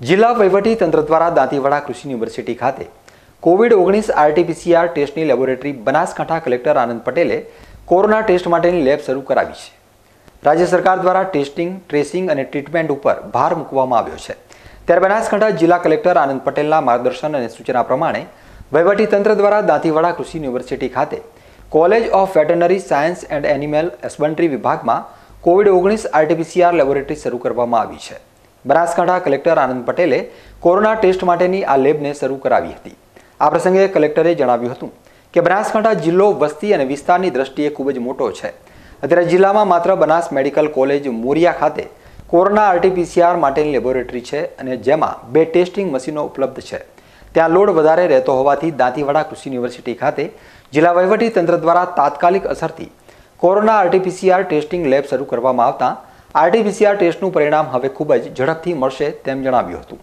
જિલ્લા તંત્ર દ્વારા દાંતીવાડા કૃષિ યુનિવર્સિટી ખાતે કોવિડ ઓગણીસ આરટીપીસીઆર ટેસ્ટની લેબોરેટરી બનાસકાંઠા કલેક્ટર આનંદ પટેલે કોરોના ટેસ્ટ માટેની લેબ શરૂ કરાવી છે રાજ્ય સરકાર દ્વારા ટેસ્ટિંગ ટ્રેસિંગ અને ટ્રીટમેન્ટ ઉપર ભાર મૂકવામાં આવ્યો છે ત્યારે બનાસકાંઠા જિલ્લા કલેક્ટર આનંદ પટેલના માર્ગદર્શન અને સૂચના પ્રમાણે તંત્ર દ્વારા દાંતીવાડા કૃષિ યુનિવર્સિટી ખાતે college of veterinary science and animal husbandry વિભાગમાં કોવિડ ઓગણીસ આરટીપીસીઆર લેબોરેટરી શરૂ કરવામાં આવી છે બનાસકાંઠા કલેક્ટર આનંદ પટેલે કોરોના ટેસ્ટ માટેની આ લેબને શરૂ કરાવી હતી આ પ્રસંગે કલેક્ટરે જણાવ્યું હતું કે બનાસકાંઠા જિલ્લો વસ્તી અને વિસ્તારની દ્રષ્ટિએ ખૂબ જ મોટો છે અત્યારે જિલ્લામાં માત્ર બનાસ મેડિકલ કોલેજ મોરિયા ખાતે કોરોના આરટીપીસીઆર માટેની લેબોરેટરી છે અને જેમાં બે ટેસ્ટિંગ મશીનો ઉપલબ્ધ છે ત્યાં લોડ વધારે રહેતો હોવાથી દાંતીવાડા કૃષિ યુનિવર્સિટી ખાતે જિલ્લા વહીવટી તંત્ર દ્વારા તાત્કાલિક અસરથી કોરોના આરટીપીસીઆર ટેસ્ટિંગ લેબ શરૂ કરવામાં આવતા આરટીપીસીઆર ટેસ્ટનું પરિણામ હવે ખૂબ જ ઝડપથી મળશે તેમ જણાવ્યું હતું